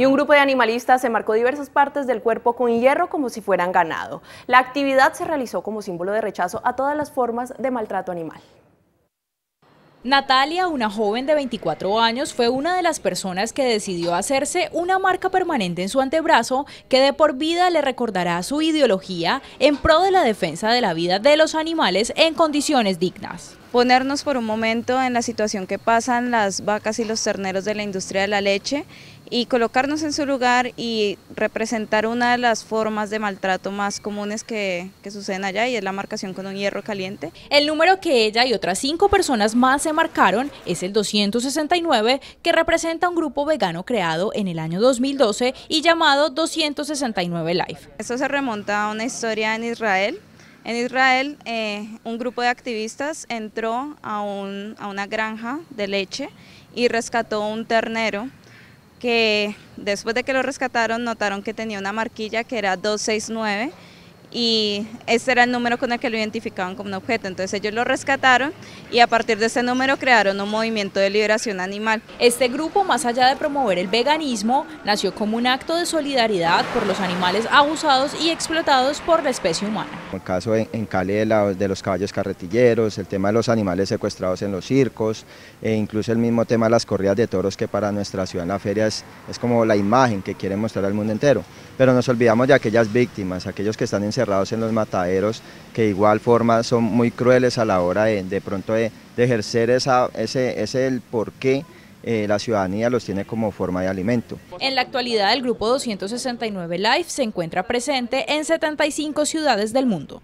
y un grupo de animalistas se marcó diversas partes del cuerpo con hierro como si fueran ganado. La actividad se realizó como símbolo de rechazo a todas las formas de maltrato animal. Natalia, una joven de 24 años, fue una de las personas que decidió hacerse una marca permanente en su antebrazo que de por vida le recordará su ideología en pro de la defensa de la vida de los animales en condiciones dignas ponernos por un momento en la situación que pasan las vacas y los terneros de la industria de la leche y colocarnos en su lugar y representar una de las formas de maltrato más comunes que, que, suceden allá y es la marcación con un hierro caliente. El número que ella y otras cinco personas más se marcaron es el 269 que representa un grupo vegano creado en el año 2012 y llamado 269 Life. Esto se remonta a una historia en Israel en Israel, eh, un grupo de activistas entró a, a una granja de leche y rescató un ternero que después de que lo rescataron notaron que tenía una marquilla que era 269 y ese era el número con el que lo identificaban como un objeto. Entonces ellos lo rescataron y a partir de ese número crearon un movimiento de liberación animal. Este grupo, más allá de promover el veganismo, nació como un acto de solidaridad por los animales abusados y explotados por la especie humana. El caso en, Cali de, los caballos carretilleros, el tema de los animales secuestrados en los circos, e incluso el mismo tema de las corridas de toros que para nuestra ciudad en la feria es, es como la imagen que quiere mostrar al mundo entero pero nos olvidamos de aquellas víctimas, aquellos que están encerrados en los mataderos, que de igual forma son muy crueles a la hora de, pronto de, ejercer ese, ese el por qué eh, la ciudadanía los tiene como forma de alimento. En la actualidad el grupo 269 Life se encuentra presente en 75 ciudades del mundo.